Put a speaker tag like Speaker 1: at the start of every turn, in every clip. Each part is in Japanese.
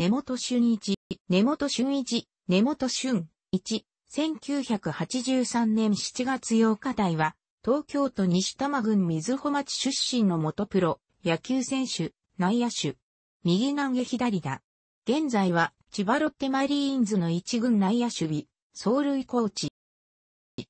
Speaker 1: 根本俊一、根本俊一、根本俊一、1983年7月8日台は、東京都西多摩郡水穂町出身の元プロ、野球選手、内野手。右投げ左だ。現在は、千葉ロッテマリーンズの一軍内野守備、走塁コーチ。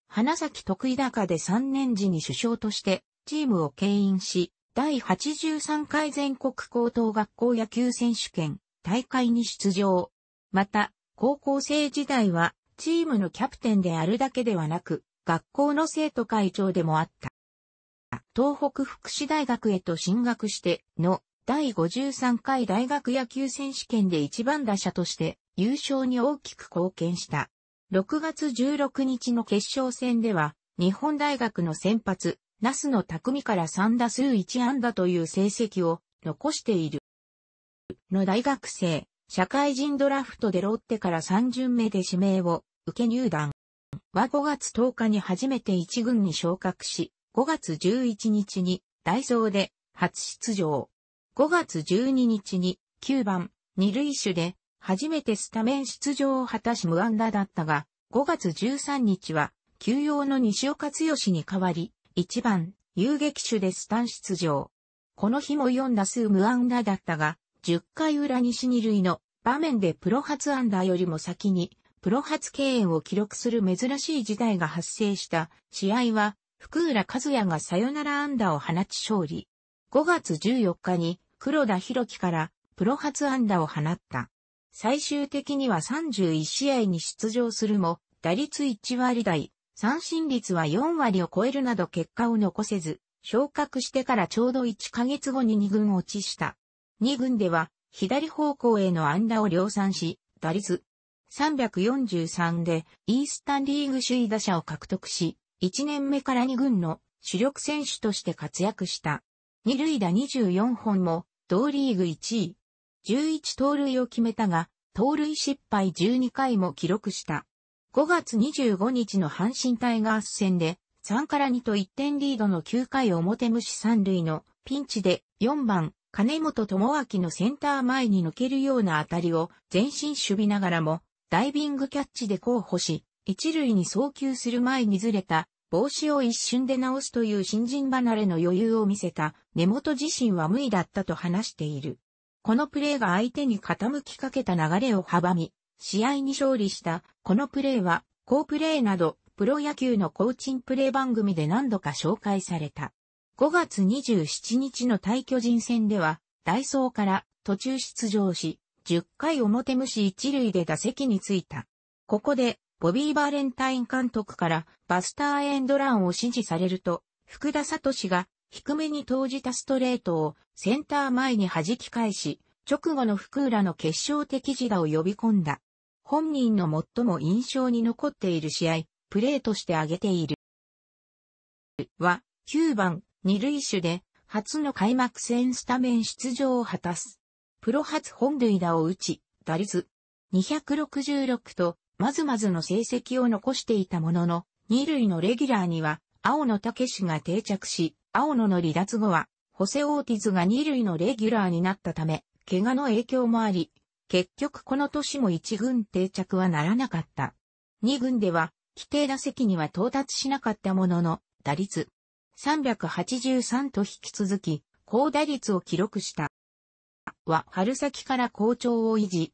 Speaker 1: 花咲徳井高で3年時に首相として、チームを牽引し、第83回全国高等学校野球選手権、大会に出場。また、高校生時代はチームのキャプテンであるだけではなく、学校の生徒会長でもあった。東北福祉大学へと進学しての第53回大学野球選手権で一番打者として優勝に大きく貢献した。6月16日の決勝戦では、日本大学の先発、那須の匠から3打数1安打という成績を残している。の大学生、社会人ドラフトでロッテから3巡目で指名を受け入団。は5月10日に初めて1軍に昇格し、5月11日にダイソーで初出場。5月12日に9番2塁手で初めてスタメン出場を果たし無安打だったが、5月13日は休養の西岡剛に代わり、1番遊撃手でスタン出場。この日も4打数無安打だったが、10回裏西二塁の場面でプロ初安打よりも先にプロ初敬遠を記録する珍しい事態が発生した試合は福浦和也がサヨナラ安打を放ち勝利。5月14日に黒田博樹からプロ初安打を放った。最終的には31試合に出場するも、打率1割台、三振率は4割を超えるなど結果を残せず、昇格してからちょうど1ヶ月後に2軍落ちした。2軍では、左方向への安打を量産し、打率343でイースタンリーグ首位打者を獲得し、1年目から2軍の主力選手として活躍した。2塁打24本も同リーグ1位。11盗塁を決めたが、盗塁失敗12回も記録した。5月25日の阪神タイガース戦で3から2と1点リードの9回表無視3塁のピンチで4番金本智明のセンター前に抜けるような当たりを前進守備ながらもダイビングキャッチで候補し、一塁に送球する前にずれた帽子を一瞬で直すという新人離れの余裕を見せた根本自身は無意だったと話している。このプレーが相手に傾きかけた流れを阻み、試合に勝利したこのプレーは好プレーなどプロ野球のコーチンプレー番組で何度か紹介された。5月27日の対巨人戦では、ダイソーから途中出場し、10回表無視一塁で打席についた。ここで、ボビー・バーレンタイン監督からバスターエンドランを指示されると、福田聡が低めに投じたストレートをセンター前に弾き返し、直後の福浦の決勝的自打を呼び込んだ。本人の最も印象に残っている試合、プレーとして挙げている。は、9番二塁手で初の開幕戦スタメン出場を果たす。プロ初本塁打を打ち、打率266とまずまずの成績を残していたものの、二塁のレギュラーには青野武史が定着し、青野の離脱後は、ホセ・オーティズが二塁のレギュラーになったため、怪我の影響もあり、結局この年も一軍定着はならなかった。二軍では、規定打席には到達しなかったものの、打率383と引き続き、高打率を記録した。は春先から好調を維持。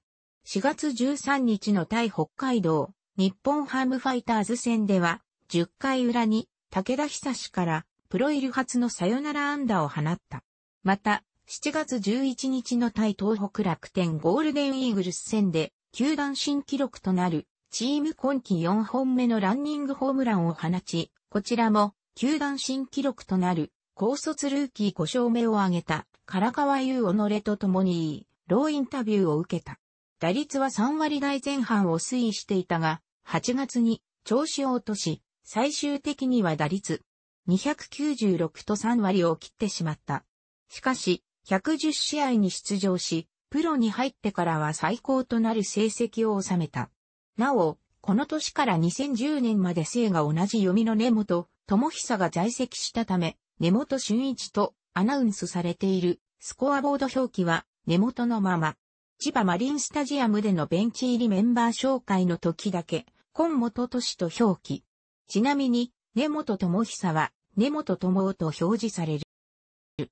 Speaker 1: 4月13日の対北海道、日本ハムファイターズ戦では、10回裏に、武田久志から、プロイル初のサヨナラ安打を放った。また、7月11日の対東北楽天ゴールデンイーグルス戦で、球団新記録となる、チーム今季4本目のランニングホームランを放ち、こちらも球団新記録となる、高卒ルーキー5勝目を挙げた、唐川優己と共に、ローインタビューを受けた。打率は3割台前半を推移していたが、8月に調子を落とし、最終的には打率296と3割を切ってしまった。しかし、110試合に出場し、プロに入ってからは最高となる成績を収めた。なお、この年から2010年まで生が同じ読みの根本友久が在籍したため、根本俊一とアナウンスされているスコアボード表記は根本のまま。千葉マリンスタジアムでのベンチ入りメンバー紹介の時だけ、今元俊と表記。ちなみに、根本友久は、根本智夫と表示される。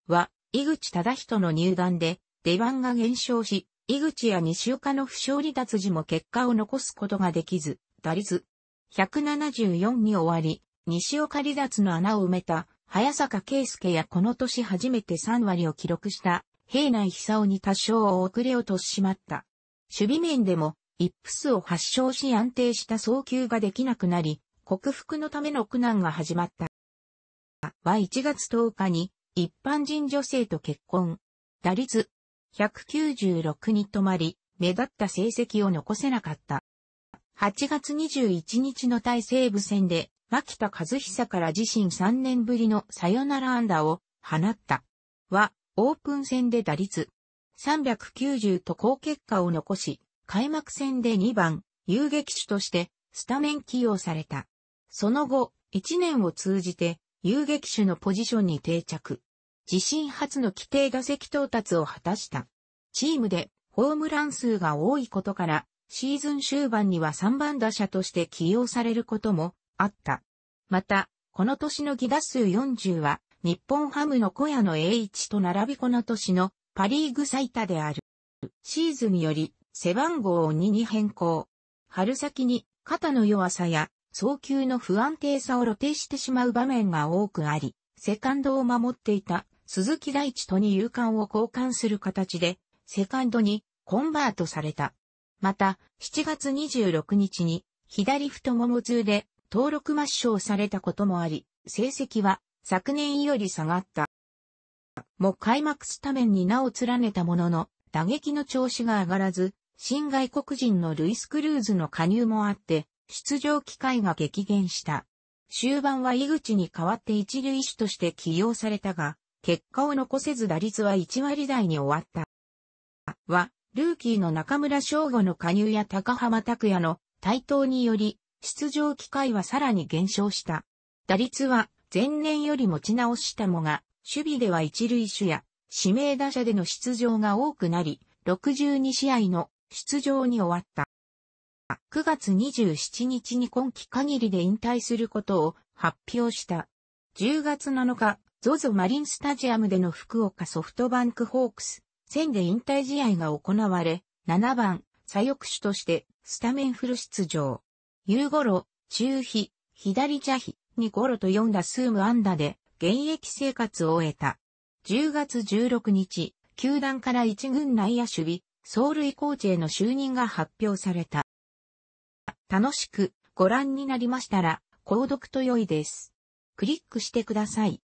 Speaker 1: は、井口忠人の入団で、出番が減少し、井口や西岡の負傷離脱時も結果を残すことができず、打率174に終わり、西岡離脱の穴を埋めた、早坂圭介やこの年初めて3割を記録した、平内久夫に多少遅れをとしまった。守備面でも、イップスを発症し安定した送球ができなくなり、克服のための苦難が始まった。は1月10日に、一般人女性と結婚。打率、196に止まり、目立った成績を残せなかった。8月21日の対西部戦で、牧田和久から自身3年ぶりのサヨナラ安打を放った。は、オープン戦で打率390と好結果を残し、開幕戦で2番、遊撃手としてスタメン起用された。その後、1年を通じて遊撃手のポジションに定着。自身初の規定打席到達を果たした。チームでホームラン数が多いことから、シーズン終盤には3番打者として起用されることもあった。また、この年のギ打数40は、日本ハムの小屋の栄一と並びこの年のパリーグ最多である。シーズンより背番号を2に変更。春先に肩の弱さや早球の不安定さを露呈してしまう場面が多くあり、セカンドを守っていた鈴木大地とに勇敢を交換する形で、セカンドにコンバートされた。また、7月26日に左太もも痛で登録抹消されたこともあり、成績は昨年より下がった。も開幕スタメンに名を連ねたものの、打撃の調子が上がらず、新外国人のルイス・クルーズの加入もあって、出場機会が激減した。終盤は井口に代わって一塁手として起用されたが、結果を残せず打率は1割台に終わった。は、ルーキーの中村翔吾の加入や高浜拓也の台頭により、出場機会はさらに減少した。打率は前年より持ち直したもが、守備では一塁手や指名打者での出場が多くなり、62試合の出場に終わった。9月27日に今季限りで引退することを発表した。10月7日、ZOZO マリンスタジアムでの福岡ソフトバンクホークス戦で引退試合が行われ、7番、左翼手としてスタメンフル出場。夕頃、中飛、左茶飛、に頃と読んだ数無安打で、現役生活を終えた。10月16日、球団から一軍内野守備、走塁コーチへの就任が発表された。楽しくご覧になりましたら、購読と良いです。クリックしてください。